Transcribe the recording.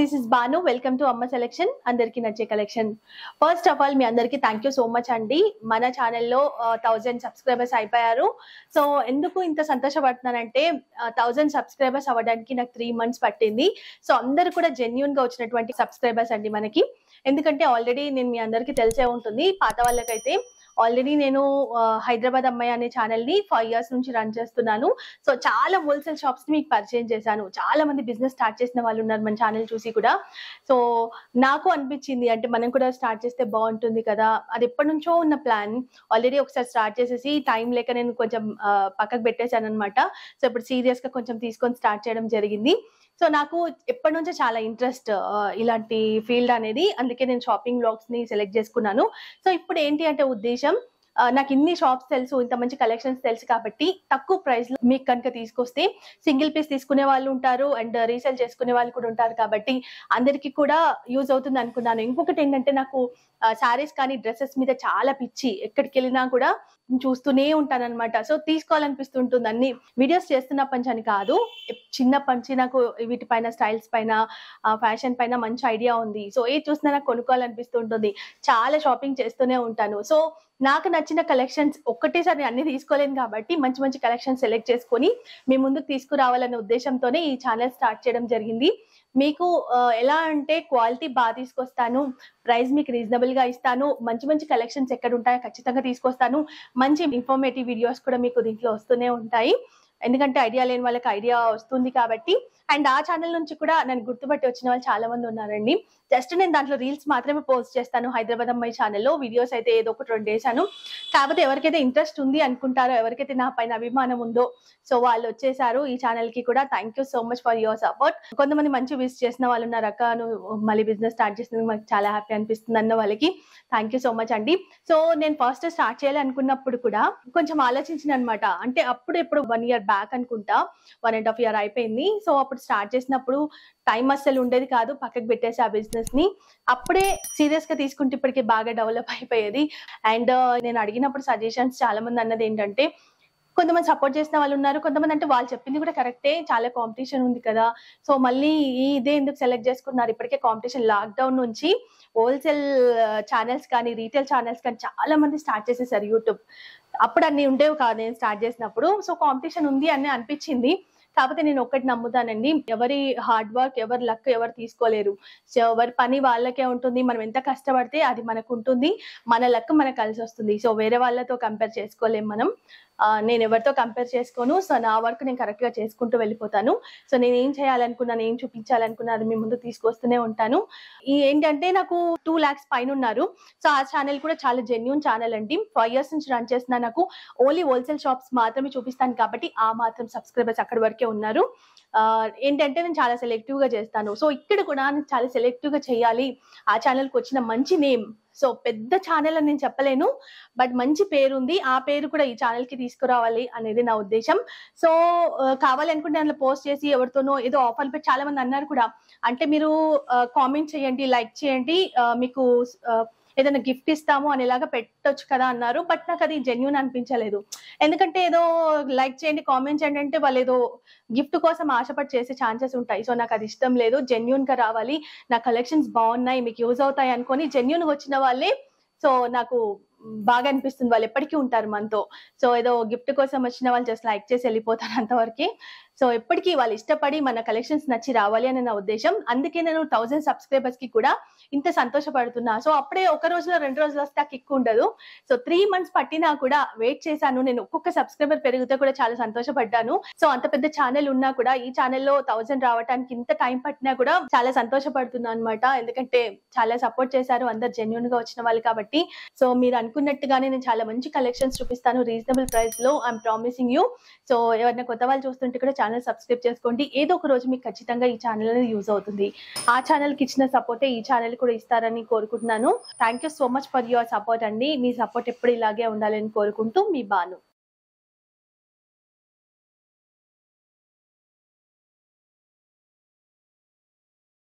this is Banu welcome to అమ్మ selection అందరికీ నచ్చే కలెక్షన్ ఫస్ట్ ఆఫ్ ఆల్ మీ అందరికీ థ్యాంక్ యూ సో మచ్ అండి మన ఛానల్లో థౌజండ్ సబ్స్క్రైబర్స్ అయిపోయారు సో ఎందుకు ఇంత సంతోషపడుతున్నానంటే థౌజండ్ సబ్స్క్రైబర్స్ అవ్వడానికి నాకు త్రీ మంత్స్ పట్టింది సో అందరు కూడా జెన్యున్ గా వచ్చినటువంటి సబ్స్క్రైబర్స్ అండి మనకి ఎందుకంటే ఆల్రెడీ నేను మీ అందరికీ తెలిసే ఉంటుంది పాత వాళ్ళకైతే ఆల్రెడీ నేను హైదరాబాద్ అమ్మాయి అనే ఛానల్ ని ఫైవ్ ఇయర్స్ నుంచి రన్ చేస్తున్నాను సో చాలా హోల్సేల్ షాప్స్ ని మీకు పరిచయం చేశాను చాలా మంది బిజినెస్ స్టార్ట్ చేసిన వాళ్ళు ఉన్నారు మన ఛానల్ చూసి కూడా సో నాకు అనిపించింది అంటే మనం కూడా స్టార్ట్ చేస్తే బాగుంటుంది కదా అది ఎప్పటి నుంచో ఉన్న ప్లాన్ ఆల్రెడీ ఒకసారి స్టార్ట్ చేసేసి టైం లేక నేను కొంచెం పక్కకు పెట్టేశాను అనమాట సో ఇప్పుడు సీరియస్ గా కొంచెం తీసుకొని స్టార్ట్ చేయడం జరిగింది సో నాకు ఎప్పటి నుంచో చాలా ఇంట్రెస్ట్ ఇలాంటి ఫీల్డ్ అనేది అందుకే నేను షాపింగ్ బ్లాగ్స్ ని సెలెక్ట్ చేసుకున్నాను సో ఇప్పుడు ఏంటి అంటే ఉద్దేశం నాకు ఇన్ని షాప్స్ తెలుసు ఇంత మంచి కలెక్షన్స్ తెలుసు కాబట్టి తక్కువ ప్రైస్ లో మీకు కనుక తీసుకొస్తే సింగిల్ పీస్ తీసుకునే వాళ్ళు ఉంటారు అండ్ రీసేల్ చేసుకునే వాళ్ళు కూడా ఉంటారు కాబట్టి అందరికీ కూడా యూజ్ అవుతుంది అనుకున్నాను ఇంకొకటి ఏంటంటే నాకు శారీస్ కానీ డ్రెస్సెస్ మీద చాలా పిచ్చి ఎక్కడికి వెళ్ళినా కూడా చూస్తూనే ఉంటాను అనమాట సో తీసుకోవాలనిపిస్తుంటుంది అన్ని వీడియోస్ చేస్తున్న కాదు చిన్నప్పటి నుంచి నాకు వీటిపైన స్టైల్స్ పైన ఫ్యాషన్ పైన మంచి ఐడియా ఉంది సో ఏ చూసినా నాకు కొనుక్కోవాలనిపిస్తుంటుంది చాలా షాపింగ్ చేస్తూనే ఉంటాను సో నాకు నచ్చిన కలెక్షన్స్ ఒక్కటేసారి అన్ని తీసుకోలేను కాబట్టి మంచి మంచి కలెక్షన్ సెలెక్ట్ చేసుకొని మీ ముందుకు తీసుకురావాలనే ఉద్దేశంతోనే ఈ ఛానల్ స్టార్ట్ చేయడం జరిగింది మీకు ఎలా అంటే క్వాలిటీ బాగా తీసుకొస్తాను ప్రైస్ మీకు రీజనబుల్ గా ఇస్తాను మంచి మంచి కలెక్షన్స్ ఎక్కడ ఉంటాయో ఖచ్చితంగా తీసుకొస్తాను మంచి ఇన్ఫర్మేటివ్ వీడియోస్ కూడా మీకు దీంట్లో వస్తూనే ఉంటాయి ఎందుకంటే ఐడియా లేని వాళ్ళకి ఐడియా వస్తుంది కాబట్టి అండ్ ఆ ఛానల్ నుంచి కూడా నన్ను గుర్తుపట్టి వచ్చిన వాళ్ళు చాలా మంది ఉన్నారండి జస్ట్ నేను దాంట్లో రీల్స్ మాత్రమే పోస్ట్ చేస్తాను హైదరాబాద్ అమ్మాయి ఛానల్లో వీడియోస్ అయితే ఏదో ఒకటి రెండు వేసాను కాకపోతే ఎవరికైతే ఇంట్రెస్ట్ ఉంది అనుకుంటారో ఎవరికైతే నా పైన అభిమానం ఉందో సో వాళ్ళు వచ్చేసారు ఈ ఛానల్ కి కూడా thank you so much for your support కొంతమంది మంచి విష్ చేసిన వాళ్ళు ఉన్నారు అక్క నువ్వు మళ్ళీ బిజినెస్ స్టార్ట్ చేసినందుకు మాకు చాలా హ్యాపీ అనిపిస్తుంది అన్న వాళ్ళకి థ్యాంక్ యూ సో మచ్ అండి సో నేను ఫస్ట్ స్టార్ట్ చేయాలనుకున్నప్పుడు కూడా కొంచెం ఆలోచించిన అనమాట అంటే అప్పుడు ఎప్పుడు వన్ ఇయర్ బ్యాక్ అనుకుంటా వన్ అండ్ హాఫ్ ఇయర్ అయిపోయింది సో అప్పుడు స్టార్ట్ చేసినప్పుడు టైం అస్సలు ఉండేది కాదు పక్కకు పెట్టేసి ఆ బిజినెస్ ని అప్పుడే సీరియస్ గా తీసుకుంటే ఇప్పటికే బాగా డెవలప్ అయిపోయేది అండ్ uh, నేను అడిగినప్పుడు సజెషన్స్ చాలా మంది అన్నది ఏంటంటే కొంతమంది సపోర్ట్ చేసిన వాళ్ళు ఉన్నారు కొంతమంది అంటే వాళ్ళు చెప్పింది కూడా కరెక్టే చాలా కాంపిటీషన్ ఉంది కదా సో మళ్ళీ ఇదే ఎందుకు సెలెక్ట్ చేసుకున్నారు ఇప్పటికే కాంపిటీషన్ లాక్డౌన్ నుంచి హోల్సేల్ ఛానల్స్ uh, కానీ రీటైల్ ఛానల్స్ కానీ చాలా మంది స్టార్ట్ చేసేసారు యూట్యూబ్ అప్పుడు అన్ని ఉండేవి కాదు నేను స్టార్ట్ చేసినప్పుడు సో కాంపిటీషన్ ఉంది అని అనిపించింది కాకపోతే నేను ఒక్కటి నమ్ముతానండి ఎవరి హార్డ్ వర్క్ ఎవరి లక్ ఎవరు తీసుకోలేరు సో ఎవరి పని వాళ్ళకే ఉంటుంది మనం ఎంత కష్టపడితే అది మనకు ఉంటుంది మన లక్ మనకు కలిసి వస్తుంది సో వేరే వాళ్ళతో కంపేర్ చేసుకోలేము మనం నేను ఎవరితో కంపేర్ చేసుకోను సో నా వర్క్ నేను కరెక్ట్గా చేసుకుంటూ వెళ్ళిపోతాను సో నేను ఏం చేయాలనుకున్నాను ఏం చూపించాలనుకున్నా అది మీ ముందు తీసుకొస్తూనే ఉంటాను ఈ ఏంటంటే నాకు టూ లాక్స్ పైన ఉన్నారు సో ఆ ఛానల్ కూడా చాలా జెన్యున్ ఛానల్ అండి ఫైవ్ ఇయర్స్ నుంచి రన్ చేస్తున్నా నాకు ఓన్లీ హోల్సేల్ షాప్స్ మాత్రమే చూపిస్తాను కాబట్టి ఆ మాత్రం సబ్స్క్రైబర్స్ అక్కడ వరకే ఉన్నారు ఏంటంటే నేను చాలా సెలెక్టివ్గా చేస్తాను సో ఇక్కడ కూడా నేను చాలా సెలెక్టివ్గా చేయాలి ఆ ఛానల్కి వచ్చిన మంచి నేమ్ సో పెద్ద ఛానల్ అని నేను చెప్పలేను బట్ మంచి పేరుంది ఆ పేరు కూడా ఈ ఛానల్ కి తీసుకురావాలి అనేది నా ఉద్దేశం సో కావాలనుకుంటే అందులో పోస్ట్ చేసి ఎవరితోనో ఏదో ఆఫర్ పెట్టి చాలా మంది అన్నారు కూడా అంటే మీరు కామెంట్ చేయండి లైక్ చేయండి మీకు ఏదైనా గిఫ్ట్ ఇస్తాము అనేలాగా పెట్టొచ్చు కదా అన్నారు బట్ నాకు అది జెన్యున్ అనిపించలేదు ఎందుకంటే ఏదో లైక్ చేయండి కామెంట్ చేయండి అంటే వాళ్ళు ఏదో గిఫ్ట్ కోసం ఆశపడి చేసే ఛాన్సెస్ ఉంటాయి సో నాకు అది ఇష్టం లేదు జెన్యున్ గా రావాలి నా కలెక్షన్స్ బాగున్నాయి మీకు యూజ్ అవుతాయి అనుకొని జెన్యున్ వచ్చిన వాళ్ళే సో నాకు బాగా అనిపిస్తుంది వాళ్ళు ఎప్పటికీ ఉంటారు మనతో సో ఏదో గిఫ్ట్ కోసం వచ్చిన వాళ్ళు జస్ట్ లైక్ చేసి వెళ్ళిపోతారు అంతవరకు సో ఎప్పటికీ వాళ్ళు ఇష్టపడి మన కలెక్షన్స్ నచ్చి రావాలి అని నా ఉద్దేశం అందుకే నేను థౌసండ్ సబ్స్క్రైబర్స్ కి కూడా ఇంత సంతోషపడుతున్నా సో అప్పుడే ఒక రోజులో రెండు రోజులు వస్తే ఎక్కువ ఉండదు సో త్రీ మంత్స్ పట్టినా కూడా వెయిట్ చేశాను నేను ఒక్కొక్క సబ్స్క్రైబర్ పెరిగితే కూడా చాలా సంతోషపడ్డాను సో అంత పెద్ద ఛానల్ ఉన్నా కూడా ఈ ఛానల్లో థౌసండ్ రావడానికి ఇంత టైం పట్టినా కూడా చాలా సంతోషపడుతున్నా అనమాట ఎందుకంటే చాలా సపోర్ట్ చేశారు అందరు జెన్యున్ గా వచ్చిన వాళ్ళు కాబట్టి సో మీరు అనుకున్నట్టుగానే నేను చాలా మంచి కలెక్షన్స్ చూపిస్తాను రీజనబుల్ ప్రైస్ లో ఐఎమ్ ప్రామిసింగ్ యూ సో ఎవరైనా కొత్త వాళ్ళు చూస్తుంటే కూడా ఛానల్ సబ్స్క్రైబ్ చేసుకోండి ఏదో ఒక రోజు మీకు ఖచ్చితంగా ఈ ఛానల్ యూజ్ అవుతుంది ఆ ఛానల్కి ఇచ్చిన సపోర్టే ఈ ఛానల్ కూడా ఇస్తారని కోరుకుంటున్నాను thank so much for your support అండి మీ సపోర్ట్ ఎప్పుడు ఇలాగే ఉండాలని కోరుకుంటూ మీ బాను